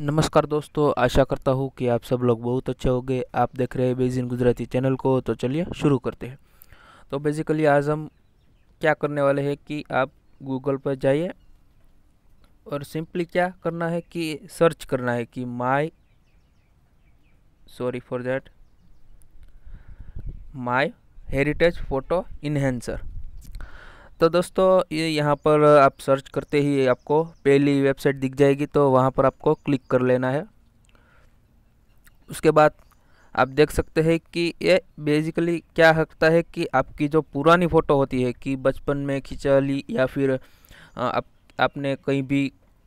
नमस्कार दोस्तों आशा करता हूँ कि आप सब लोग बहुत अच्छे होंगे आप देख रहे हैं बेजिन गुजराती चैनल को तो चलिए शुरू करते हैं तो बेसिकली आज हम क्या करने वाले हैं कि आप गूगल पर जाइए और सिंपली क्या करना है कि सर्च करना है कि my sorry for that my heritage photo enhancer तो दोस्तों ये यहाँ पर आप सर्च करते ही आपको पहली वेबसाइट दिख जाएगी तो वहाँ पर आपको क्लिक कर लेना है उसके बाद आप देख सकते हैं कि ये बेसिकली क्या होता है कि आपकी जो पुरानी फ़ोटो होती है कि बचपन में खिंचा ली या फिर आप आपने कहीं भी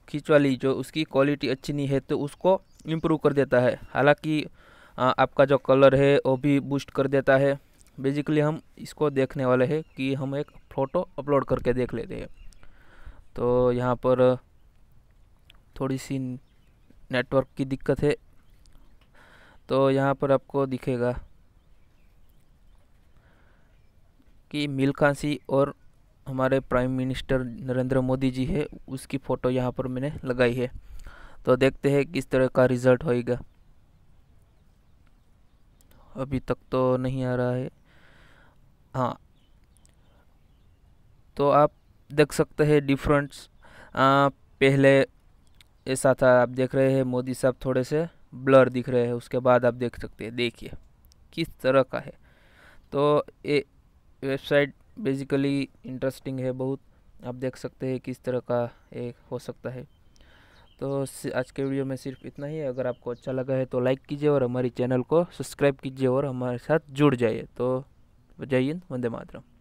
खिंचवा ली जो उसकी क्वालिटी अच्छी नहीं है तो उसको इम्प्रूव कर देता है हालांकि आपका जो कलर है वो भी बूस्ट कर देता है बेसिकली हम इसको देखने वाले हैं कि हम एक फ़ोटो अपलोड करके देख लेते हैं तो यहाँ पर थोड़ी सी नेटवर्क की दिक्कत है तो यहाँ पर आपको दिखेगा कि मिल्खा खांसी और हमारे प्राइम मिनिस्टर नरेंद्र मोदी जी है उसकी फ़ोटो यहाँ पर मैंने लगाई है तो देखते हैं किस तरह का रिज़ल्ट होएगा अभी तक तो नहीं आ रहा है हाँ तो आप देख सकते हैं डिफरेंट्स पहले ऐसा था आप देख रहे हैं मोदी साहब थोड़े से ब्लर दिख रहे हैं उसके बाद आप देख सकते हैं देखिए किस तरह का है तो ये वेबसाइट बेसिकली इंटरेस्टिंग है बहुत आप देख सकते हैं किस तरह का एक हो सकता है तो आज के वीडियो में सिर्फ इतना ही अगर आपको अच्छा लगा है तो लाइक कीजिए और हमारी चैनल को सब्सक्राइब कीजिए और हमारे साथ जुड़ जाइए तो जय हिंद वंदे मातरम